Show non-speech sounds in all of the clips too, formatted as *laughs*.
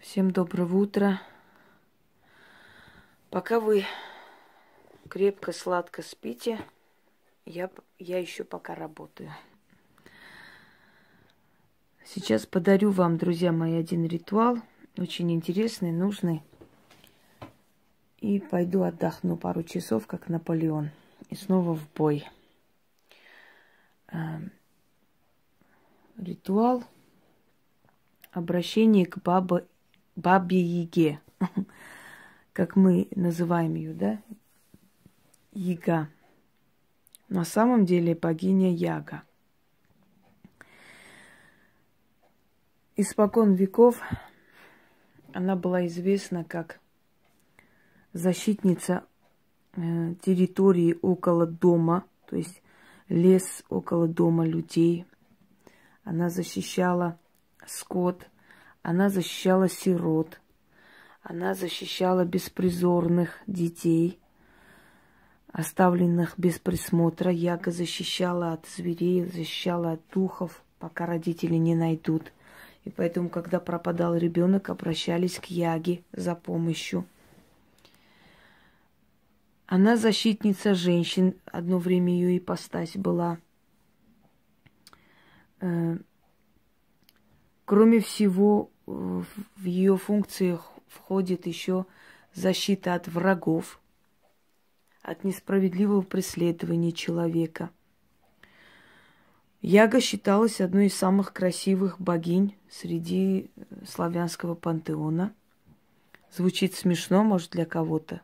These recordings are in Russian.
Всем доброго утра. Пока вы крепко, сладко спите, я, я еще пока работаю. Сейчас подарю вам, друзья мои, один ритуал. Очень интересный, нужный. И пойду отдохну пару часов, как Наполеон. И снова в бой. Эм, ритуал обращение к бабе бабе-яге, *laughs* как мы называем ее, да, яга. На самом деле богиня Яга. Испокон веков она была известна как защитница э, территории около дома, то есть лес около дома людей. Она защищала скот, она защищала сирот, она защищала беспризорных детей, оставленных без присмотра. Яга защищала от зверей, защищала от духов, пока родители не найдут. И поэтому, когда пропадал ребенок, обращались к Яге за помощью. Она защитница женщин, одно время ее ипостась была. Э, Кроме всего, в ее функции входит еще защита от врагов, от несправедливого преследования человека. Яга считалась одной из самых красивых богинь среди э, славянского пантеона. Звучит смешно, может, для кого-то.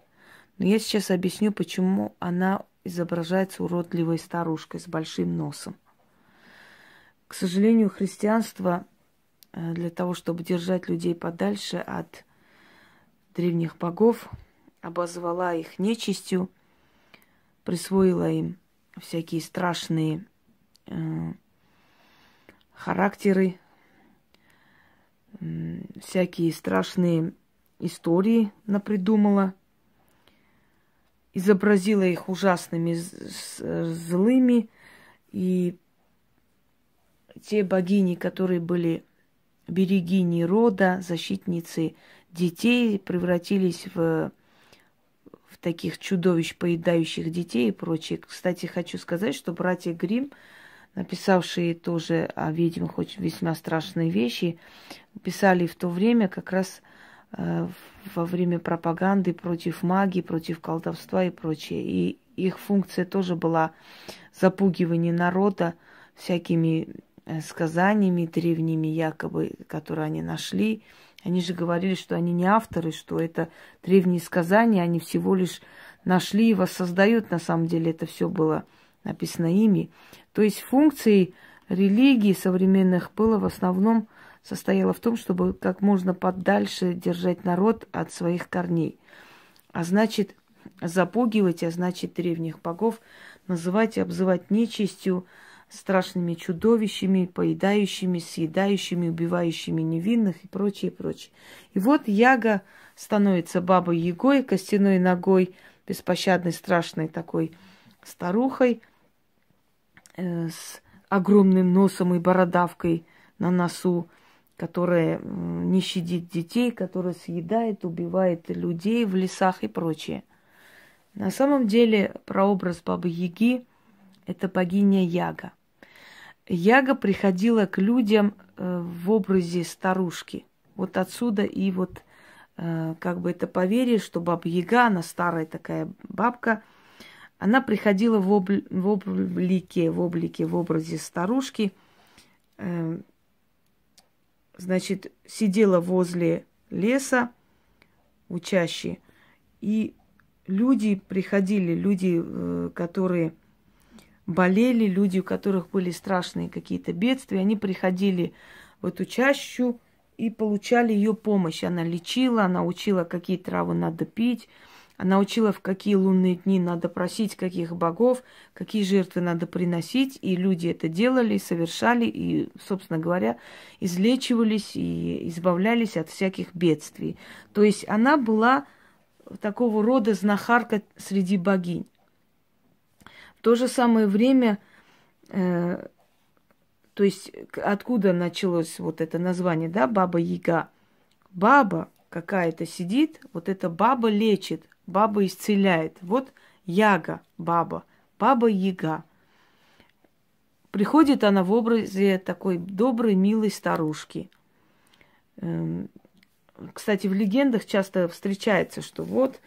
Но я сейчас объясню, почему она изображается уродливой старушкой с большим носом. К сожалению, христианство Э, для того, чтобы держать людей подальше от древних богов, обозвала их нечистью, присвоила им всякие страшные э, характеры, э, всякие страшные истории напридумала, изобразила их ужасными, злыми, и те богини, которые были берегини рода, защитницы детей превратились в, в таких чудовищ, поедающих детей и прочее. Кстати, хочу сказать, что братья Грим, написавшие тоже о ведьмах хоть весьма страшные вещи, писали в то время как раз э, во время пропаганды против магии, против колдовства и прочее. И их функция тоже была запугивание народа всякими Э, сказаниями древними якобы, которые они нашли. Они же говорили, что они не авторы, что это древние сказания, они всего лишь нашли и воссоздают. На самом деле это все было написано ими. То есть функцией религии современных было в основном состояло в том, чтобы как можно подальше держать народ от своих корней. А значит, запугивать, а значит, древних богов называть и обзывать нечистью – страшными чудовищами, поедающими, съедающими, убивающими невинных и прочее, прочее. И вот Яга становится бабой Егой, костяной ногой, беспощадной, страшной такой старухой э, с огромным носом и бородавкой на носу, которая не щадит детей, которая съедает, убивает людей в лесах и прочее. На самом деле прообраз Бабы Яги – это богиня Яга. Яга приходила к людям э, в образе старушки. Вот отсюда и вот э, как бы это поверье, что баба Яга, она старая такая бабка, она приходила в, обли... в облике, в облике, в образе старушки, э, значит, сидела возле леса у и люди приходили, люди, которые болели, люди, у которых были страшные какие-то бедствия, они приходили в эту чащу и получали ее помощь. Она лечила, она учила, какие травы надо пить, она учила, в какие лунные дни надо просить, каких богов, какие жертвы надо приносить. И люди это делали, совершали, и, собственно говоря, излечивались и избавлялись от всяких бедствий. То есть она была такого рода знахарка среди богинь то же самое время, э, то есть откуда началось вот это название, да, Баба Яга? Баба какая-то сидит, вот эта баба лечит, баба исцеляет. Вот Яга, баба, баба Яга. Приходит она в образе такой доброй, милой старушки. Эм, кстати, в легендах часто встречается, что вот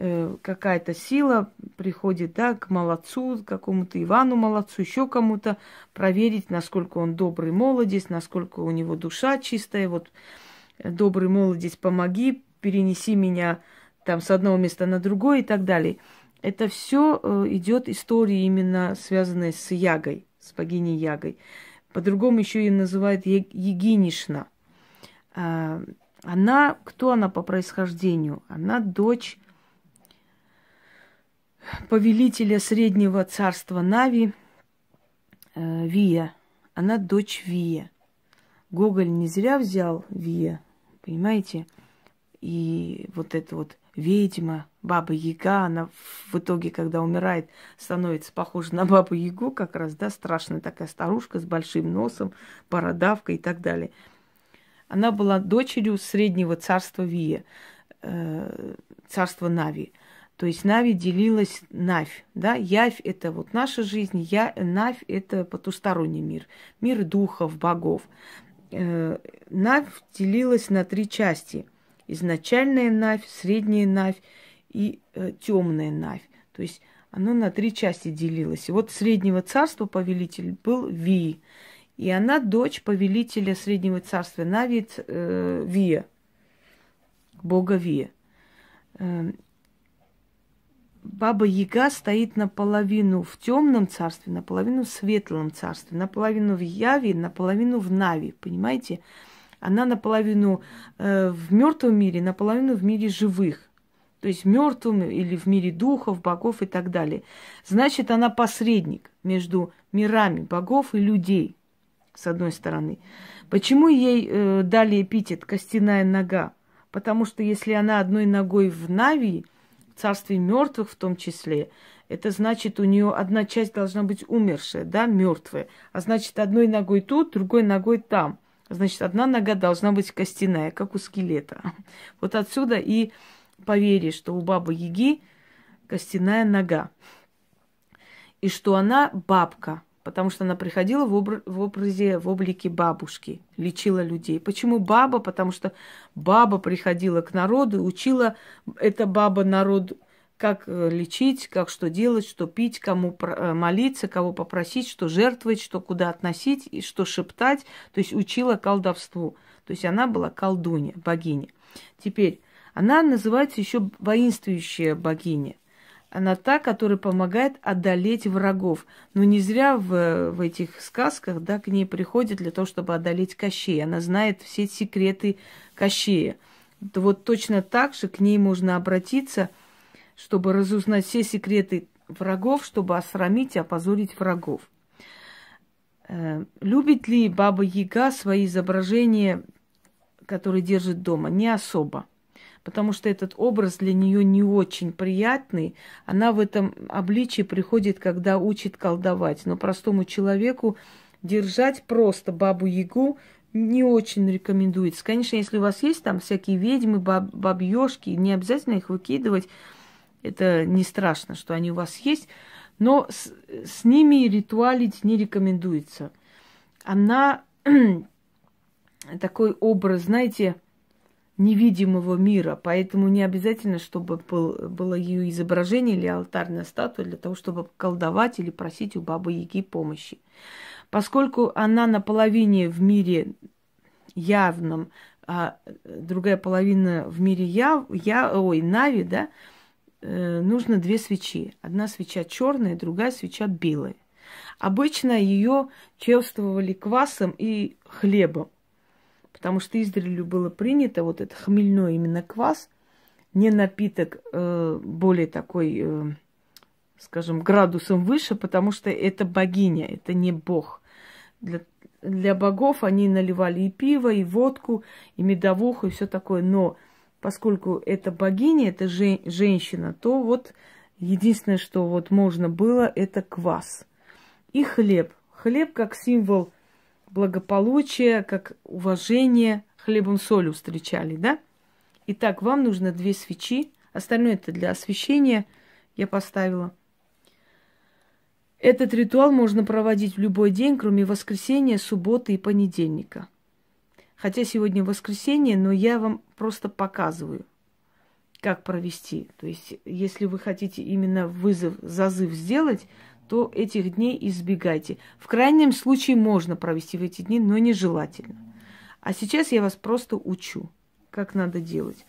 Э, какая-то сила приходит да, к молодцу, к какому-то Ивану молодцу, еще кому-то, проверить, насколько он добрый молодец, насколько у него душа чистая. Вот э, добрый молодец, помоги, перенеси меня там с одного места на другое и так далее. Это все э, идет истории именно связанные с Ягой, с богиней Ягой. По-другому еще ее называют Егинишна. А, она, кто она по происхождению? Она дочь повелителя Среднего царства Нави, э, Вия. Она дочь Вия. Гоголь не зря взял Вия, понимаете? И вот эта вот ведьма, баба Яга, она в итоге, когда умирает, становится похожа на бабу Ягу, как раз, да, страшная такая старушка с большим носом, бородавка и так далее. Она была дочерью среднего царства Вия, э, царства Нави. То есть Нави делилась Навь, да, Явь – это вот наша жизнь, я, Навь – это потусторонний мир, мир духов, богов. Э, Навь делилась на три части – изначальная Навь, средняя Навь и э, темная Навь. То есть оно на три части делилось. И вот Среднего Царства повелитель был Ви, и она дочь повелителя Среднего Царства Нави э, Вия, бога Вия. Э, Баба Яга стоит наполовину в темном царстве, наполовину в светлом царстве, наполовину в Яве, наполовину в Нави, понимаете? Она наполовину э, в мертвом мире, наполовину в мире живых. То есть в мертвом или в мире духов, богов и так далее. Значит, она посредник между мирами богов и людей, с одной стороны. Почему ей э, дали эпитет «костяная нога»? Потому что если она одной ногой в Навии – царстве мертвых в том числе, это значит, у нее одна часть должна быть умершая, да, мертвая. А значит, одной ногой тут, другой ногой там. А значит, одна нога должна быть костяная, как у скелета. *laughs* Вот отсюда и поверье, что у бабы Яги костяная нога. И что она бабка, потому что она приходила в, обр- в образе, в облике бабушки, лечила людей. Почему баба? Потому что баба приходила к народу, учила эта баба народ, как э, лечить, как что делать, что пить, кому э, молиться, кого попросить, что жертвовать, что куда относить, и что шептать. То есть учила колдовству. То есть она была колдунья, богиня. Теперь, она называется еще воинствующая богиня – она та, которая помогает одолеть врагов. Но не зря в, в этих сказках да, к ней приходит для того, чтобы одолеть Кощея. Она знает все секреты Кощея. Вот точно так же к ней можно обратиться, чтобы разузнать все секреты врагов, чтобы осрамить и опозорить врагов. Э, любит ли Баба Яга свои изображения, которые держит дома? Не особо потому что этот образ для нее не очень приятный. Она в этом обличии приходит, когда учит колдовать. Но простому человеку держать просто бабу-ягу не очень рекомендуется. Конечно, если у вас есть там всякие ведьмы, баб бабьёшки, не обязательно их выкидывать. Это не страшно, что они у вас есть. Но с, с ними ритуалить не рекомендуется. Она *clears throat* такой образ, знаете, невидимого мира, поэтому не обязательно, чтобы был, было ее изображение или алтарная статуя для того, чтобы колдовать или просить у Бабы Яги помощи. Поскольку она наполовине в мире явном, а другая половина в мире яв, я ой, Нави, да, э, нужно две свечи. Одна свеча черная, другая свеча белая. Обычно ее чествовали квасом и хлебом. Потому что издревле было принято вот этот хмельной именно квас, не напиток э, более такой, э, скажем, градусом выше, потому что это богиня, это не бог. Для, для богов они наливали и пиво, и водку, и медовуху, и все такое. Но поскольку это богиня, это же, женщина, то вот единственное, что вот можно было, это квас. И хлеб. Хлеб как символ благополучие, как уважение хлебом солью встречали, да? Итак, вам нужно две свечи, остальное это для освещения я поставила. Этот ритуал можно проводить в любой день, кроме воскресенья, субботы и понедельника. Хотя сегодня воскресенье, но я вам просто показываю, как провести. То есть, если вы хотите именно вызов, зазыв сделать – то этих дней избегайте. В крайнем случае можно провести в эти дни, но нежелательно. А сейчас я вас просто учу, как надо делать.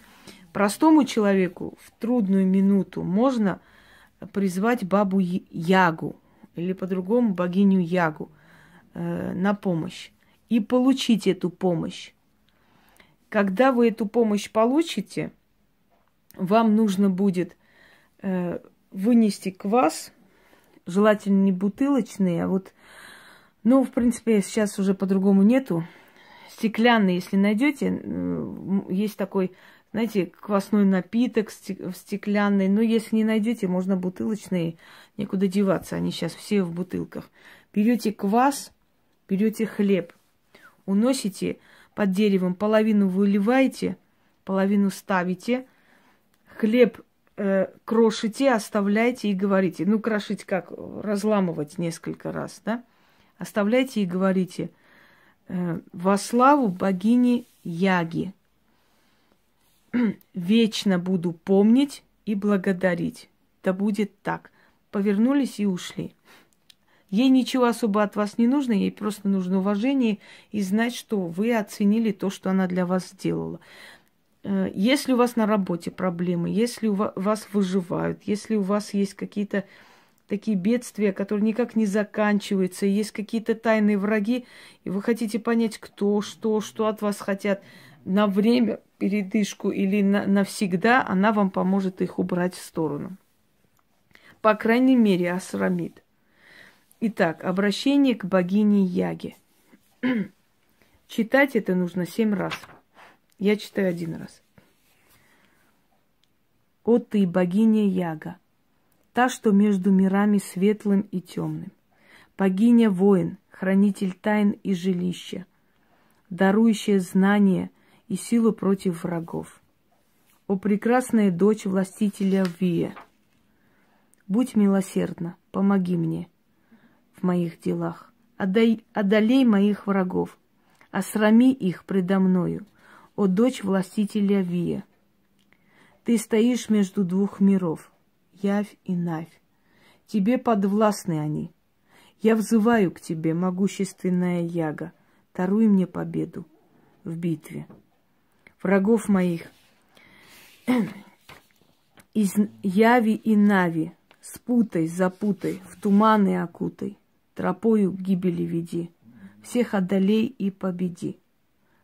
Простому человеку в трудную минуту можно призвать бабу Ягу или по-другому богиню Ягу э, на помощь и получить эту помощь. Когда вы эту помощь получите, вам нужно будет э, вынести квас – Желательно не бутылочные, а вот... Ну, в принципе, сейчас уже по-другому нету. Стеклянные, если найдете, есть такой, знаете, квасной напиток стеклянный, Но если не найдете, можно бутылочные, некуда деваться. Они сейчас все в бутылках. Берете квас, берете хлеб, уносите под деревом, половину выливаете, половину ставите. Хлеб Э, крошите, оставляйте и говорите. Ну, крошить как? Разламывать несколько раз, да? Оставляйте и говорите. Э, во славу богини Яги. *clears throat* Вечно буду помнить и благодарить. Да будет так. Повернулись и ушли. Ей ничего особо от вас не нужно, ей просто нужно уважение и знать, что вы оценили то, что она для вас сделала. Э, если у вас на работе проблемы, если у вас выживают, если у вас есть какие-то такие бедствия, которые никак не заканчиваются, есть какие-то тайные враги, и вы хотите понять, кто, что, что от вас хотят, на время передышку или на, навсегда, она вам поможет их убрать в сторону. По крайней мере, осрамит. Итак, обращение к богине Яге. *clears throat* Читать это нужно семь раз. Я читаю один раз. О ты, богиня Яга, та, что между мирами светлым и темным, богиня воин, хранитель тайн и жилища, дарующая знания и силу против врагов. О прекрасная дочь властителя Вия, будь милосердна, помоги мне в моих делах, одолей моих врагов, осрами их предо мною – о дочь властителя Вия. Ты стоишь между двух миров, Явь и Навь. Тебе подвластны они. Я взываю к тебе, могущественная Яга, даруй мне победу в битве. Врагов моих *clears throat* из Яви и Нави спутай, запутай, в туманы окутай, тропою к гибели веди, всех одолей и победи.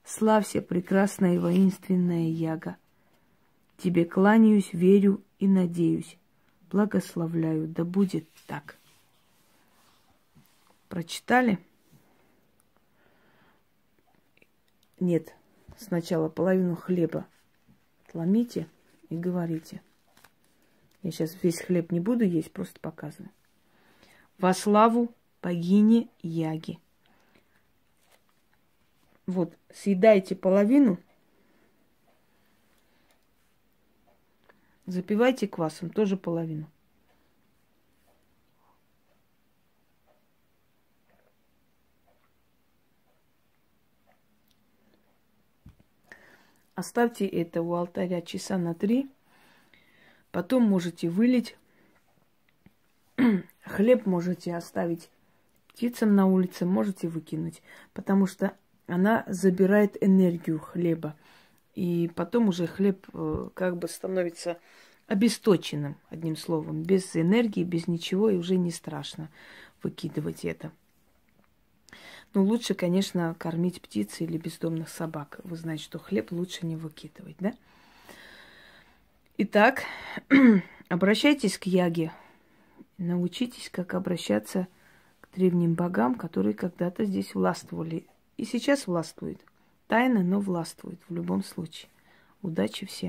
Славься, прекрасная и воинственная Яга. Тебе кланяюсь, верю и надеюсь. Благословляю, да будет так. Прочитали? Нет, сначала половину хлеба отломите и говорите. Я сейчас весь хлеб не буду есть, просто показываю. Во славу богини Яги. Вот, съедайте половину, запивайте квасом, тоже половину. Оставьте это у алтаря часа на три. Потом можете вылить. *clears throat* Хлеб можете оставить птицам на улице, можете выкинуть. Потому что она забирает энергию хлеба. И потом уже хлеб э, как бы становится обесточенным, одним словом, без энергии, без ничего, и уже не страшно выкидывать это. Ну, лучше, конечно, кормить птиц или бездомных собак. Вы знаете, что хлеб лучше не выкидывать, да? Итак, *clears throat* обращайтесь к Яге. Научитесь, как обращаться к древним богам, которые когда-то здесь властвовали и сейчас властвует. тайна, но властвует в любом случае. Удачи всем!